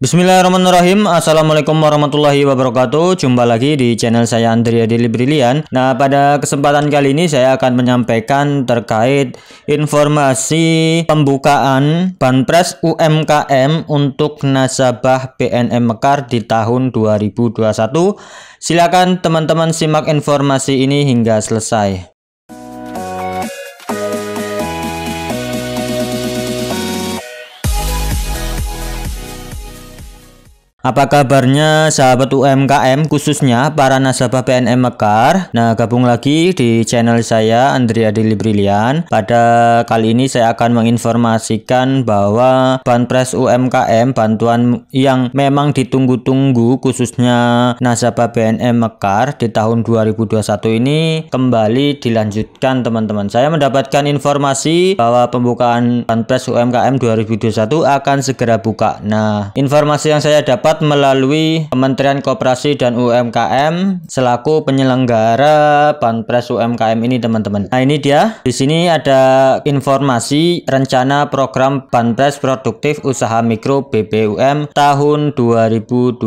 Bismillahirrahmanirrahim Assalamualaikum warahmatullahi wabarakatuh Jumpa lagi di channel saya Andrea Dili Brilian Nah pada kesempatan kali ini saya akan menyampaikan terkait informasi pembukaan Banpres UMKM untuk nasabah BNM Mekar di tahun 2021 Silakan teman-teman simak informasi ini hingga selesai Apa kabarnya sahabat UMKM khususnya para nasabah PNM Mekar? Nah gabung lagi di channel saya Andrea Dili Brilian Pada kali ini saya akan menginformasikan bahwa Banpres UMKM bantuan yang memang ditunggu-tunggu khususnya nasabah PNM Mekar di tahun 2021 ini kembali dilanjutkan teman-teman Saya mendapatkan informasi bahwa pembukaan Banpres UMKM 2021 akan segera buka Nah informasi yang saya dapat dapat melalui Kementerian Koperasi dan UMKM selaku penyelenggara Panpres UMKM ini teman-teman. Nah ini dia, di sini ada informasi rencana program Panpres Produktif Usaha Mikro BPUM tahun 2021.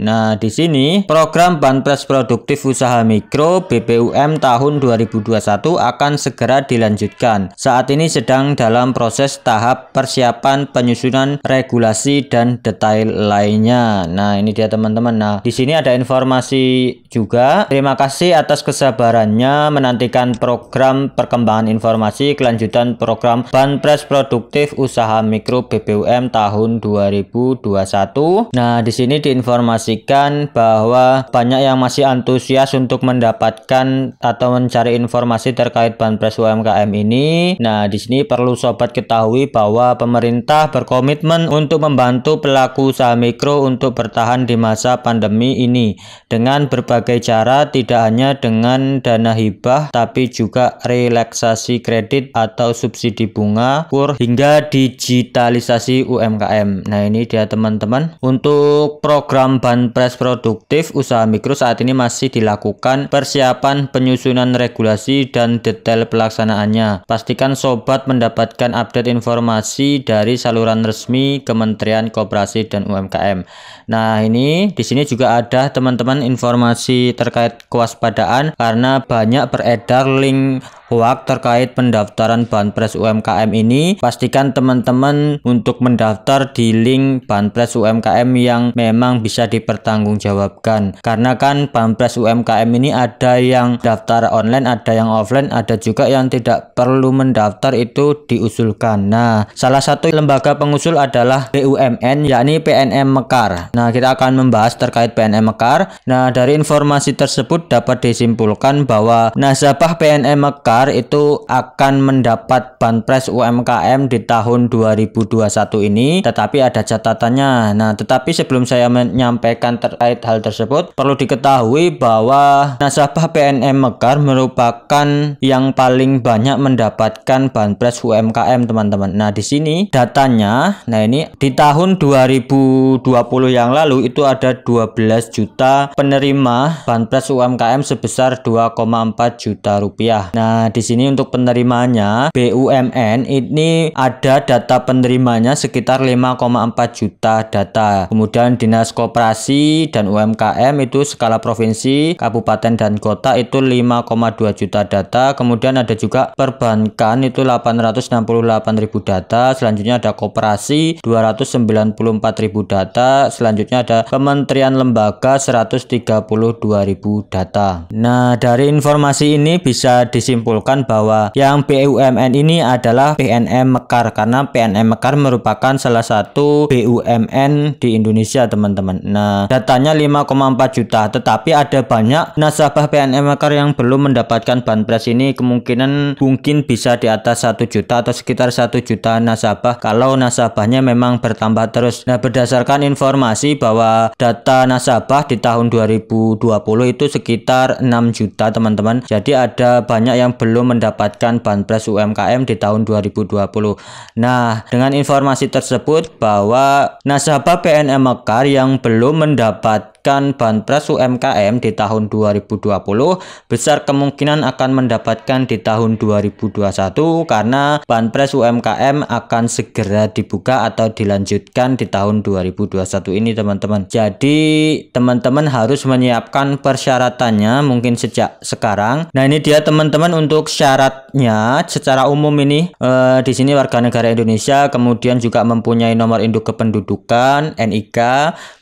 Nah di sini program Panpres Produktif Usaha Mikro BPUM tahun 2021 akan segera dilanjutkan. Saat ini sedang dalam proses tahap persiapan penyusunan regulasi dan detail lain lainnya. Nah, ini dia teman-teman. Nah, di sini ada informasi juga. Terima kasih atas kesabarannya menantikan program perkembangan informasi kelanjutan program Banpres Produktif Usaha Mikro BBUM tahun 2021. Nah, di sini diinformasikan bahwa banyak yang masih antusias untuk mendapatkan atau mencari informasi terkait Banpres UMKM ini. Nah, di sini perlu sobat ketahui bahwa pemerintah berkomitmen untuk membantu pelaku usaha mikro mikro untuk bertahan di masa pandemi ini dengan berbagai cara tidak hanya dengan dana hibah tapi juga relaksasi kredit atau subsidi bunga kur hingga digitalisasi UMKM. Nah, ini dia teman-teman. Untuk program Banpres produktif usaha mikro saat ini masih dilakukan persiapan penyusunan regulasi dan detail pelaksanaannya. Pastikan sobat mendapatkan update informasi dari saluran resmi Kementerian Koperasi dan UMKM. PPKM. Nah, ini di sini juga ada teman-teman informasi terkait kewaspadaan karena banyak beredar link hoak terkait pendaftaran Banpres UMKM ini, pastikan teman-teman untuk mendaftar di link Banpres UMKM yang memang bisa dipertanggungjawabkan. Karena kan Banpres UMKM ini ada yang daftar online, ada yang offline, ada juga yang tidak perlu mendaftar itu diusulkan. Nah, salah satu lembaga pengusul adalah BUMN, yakni PNM Mekar. Nah, kita akan membahas terkait PNM Mekar. Nah, dari informasi tersebut dapat disimpulkan bahwa nasabah PNM Mekar besar itu akan mendapat banpres UMKM di tahun 2021 ini tetapi ada catatannya nah tetapi sebelum saya menyampaikan terkait hal tersebut perlu diketahui bahwa nasabah PNM Mekar merupakan yang paling banyak mendapatkan banpres UMKM teman-teman nah di sini datanya nah ini di tahun 2020 yang lalu itu ada 12 juta penerima banpres UMKM sebesar 2,4 juta rupiah nah di sini untuk penerimanya BUMN ini ada data penerimanya sekitar 5,4 juta data. Kemudian Dinas Koperasi dan UMKM itu skala provinsi, kabupaten dan kota itu 5,2 juta data. Kemudian ada juga perbankan itu 868 ribu data. Selanjutnya ada koperasi 294 ribu data. Selanjutnya ada kementerian lembaga 132 ribu data. Nah dari informasi ini bisa disimpulkan menyimpulkan bahwa yang BUMN ini adalah PNM Mekar karena PNM Mekar merupakan salah satu BUMN di Indonesia teman-teman. Nah datanya 5,4 juta tetapi ada banyak nasabah PNM Mekar yang belum mendapatkan banpres ini kemungkinan mungkin bisa di atas 1 juta atau sekitar 1 juta nasabah kalau nasabahnya memang bertambah terus. Nah berdasarkan informasi bahwa data nasabah di tahun 2020 itu sekitar 6 juta teman-teman. Jadi ada banyak yang belum mendapatkan Banpres UMKM di tahun 2020. Nah, dengan informasi tersebut bahwa nasabah PNM Mekar yang belum mendapat mendapatkan pres UMKM di tahun 2020 besar kemungkinan akan mendapatkan di tahun 2021 karena pres UMKM akan segera dibuka atau dilanjutkan di tahun 2021 ini teman-teman jadi teman-teman harus menyiapkan persyaratannya mungkin sejak sekarang nah ini dia teman-teman untuk syaratnya secara umum ini eh, di sini warga negara Indonesia kemudian juga mempunyai nomor induk kependudukan NIK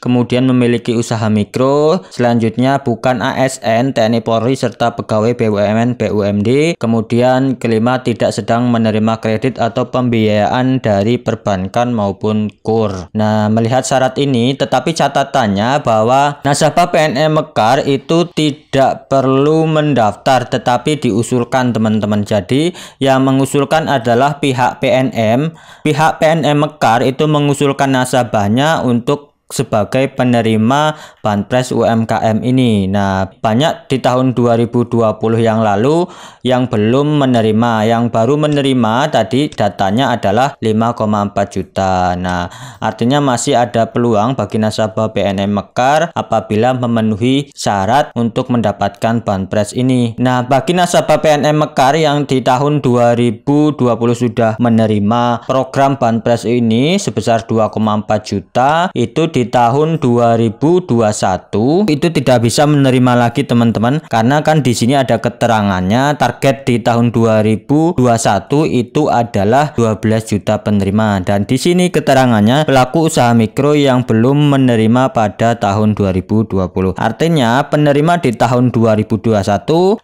kemudian memiliki usaha Mikro, selanjutnya bukan ASN, TNI Polri serta pegawai BUMN, BUMD. Kemudian kelima tidak sedang menerima kredit atau pembiayaan dari perbankan maupun KUR. Nah, melihat syarat ini tetapi catatannya bahwa nasabah PNM Mekar itu tidak perlu mendaftar tetapi diusulkan teman-teman. Jadi, yang mengusulkan adalah pihak PNM. Pihak PNM Mekar itu mengusulkan nasabahnya untuk sebagai penerima Banpres UMKM ini. Nah, banyak di tahun 2020 yang lalu yang belum menerima, yang baru menerima tadi datanya adalah 5,4 juta. Nah, artinya masih ada peluang bagi nasabah PNM Mekar apabila memenuhi syarat untuk mendapatkan Banpres ini. Nah, bagi nasabah PNM Mekar yang di tahun 2020 sudah menerima program Banpres ini sebesar 2,4 juta itu di di tahun 2021 itu tidak bisa menerima lagi teman-teman karena kan di sini ada keterangannya target di tahun 2021 itu adalah 12 juta penerima dan di sini keterangannya pelaku usaha mikro yang belum menerima pada tahun 2020 artinya penerima di tahun 2021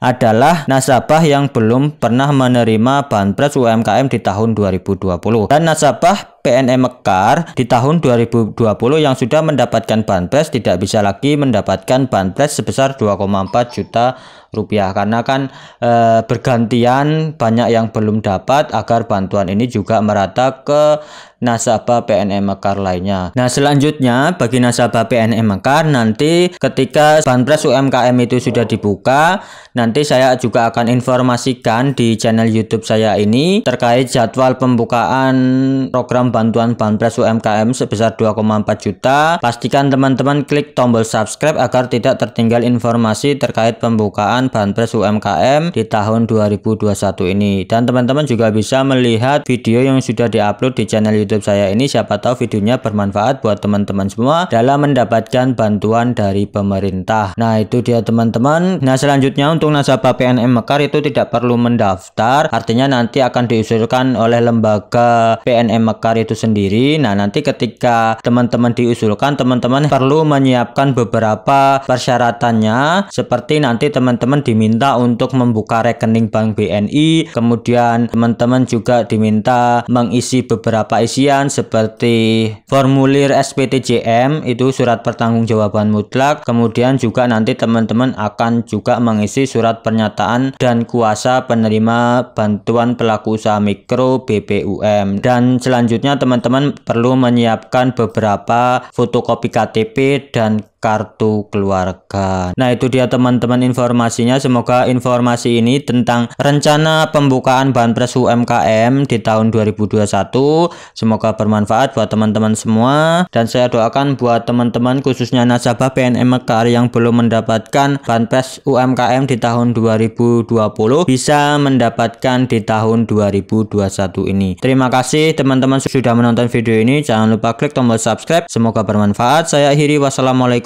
adalah nasabah yang belum pernah menerima banpres UMKM di tahun 2020 dan nasabah PNM e Mekar di tahun 2020 yang sudah mendapatkan banpres tidak bisa lagi mendapatkan banpres sebesar 2,4 juta rupiah karena kan e, bergantian banyak yang belum dapat agar bantuan ini juga merata ke nasabah PNM Mekar lainnya. Nah, selanjutnya bagi nasabah PNM Mekar nanti ketika Banpres UMKM itu sudah dibuka, nanti saya juga akan informasikan di channel YouTube saya ini terkait jadwal pembukaan program bantuan Banpres UMKM sebesar 2,4 juta. Pastikan teman-teman klik tombol subscribe agar tidak tertinggal informasi terkait pembukaan Banpres UMKM di tahun 2021 ini. Dan teman-teman juga bisa melihat video yang sudah diupload di channel YouTube YouTube saya ini siapa tahu videonya bermanfaat buat teman-teman semua dalam mendapatkan bantuan dari pemerintah. Nah, itu dia teman-teman. Nah, selanjutnya untuk nasabah PNM Mekar itu tidak perlu mendaftar, artinya nanti akan diusulkan oleh lembaga PNM Mekar itu sendiri. Nah, nanti ketika teman-teman diusulkan, teman-teman perlu menyiapkan beberapa persyaratannya seperti nanti teman-teman diminta untuk membuka rekening Bank BNI, kemudian teman-teman juga diminta mengisi beberapa isi pengisian seperti formulir SPTJM itu surat pertanggungjawaban mutlak kemudian juga nanti teman-teman akan juga mengisi surat pernyataan dan kuasa penerima bantuan pelaku usaha mikro BPUM dan selanjutnya teman-teman perlu menyiapkan beberapa fotokopi KTP dan kartu keluarga. Nah, itu dia teman-teman informasinya. Semoga informasi ini tentang rencana pembukaan Banpres UMKM di tahun 2021 semoga bermanfaat buat teman-teman semua dan saya doakan buat teman-teman khususnya nasabah PNM Mekar yang belum mendapatkan Banpres UMKM di tahun 2020 bisa mendapatkan di tahun 2021 ini. Terima kasih teman-teman sudah menonton video ini. Jangan lupa klik tombol subscribe. Semoga bermanfaat. Saya akhiri wassalamualaikum